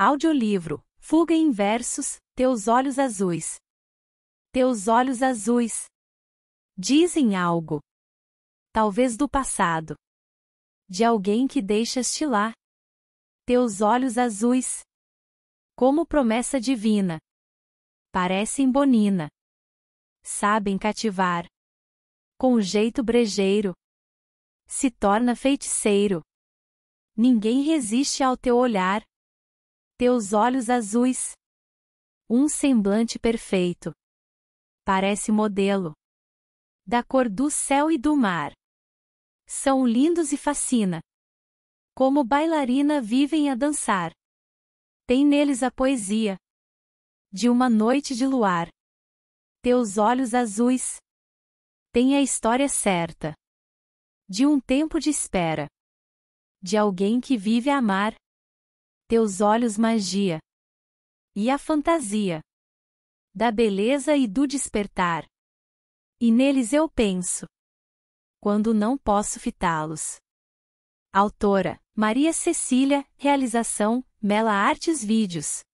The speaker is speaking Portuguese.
Audiolivro, Fuga em Versos, Teus Olhos Azuis. Teus olhos azuis. Dizem algo. Talvez do passado. De alguém que deixaste lá. Teus olhos azuis. Como promessa divina. Parecem bonina. Sabem cativar. Com jeito brejeiro. Se torna feiticeiro. Ninguém resiste ao teu olhar teus olhos azuis. Um semblante perfeito. Parece modelo. Da cor do céu e do mar. São lindos e fascina. Como bailarina vivem a dançar. Tem neles a poesia. De uma noite de luar. Teus olhos azuis. Tem a história certa. De um tempo de espera. De alguém que vive a amar teus olhos magia. E a fantasia. Da beleza e do despertar. E neles eu penso. Quando não posso fitá-los. Autora, Maria Cecília, realização, Mela Artes Vídeos.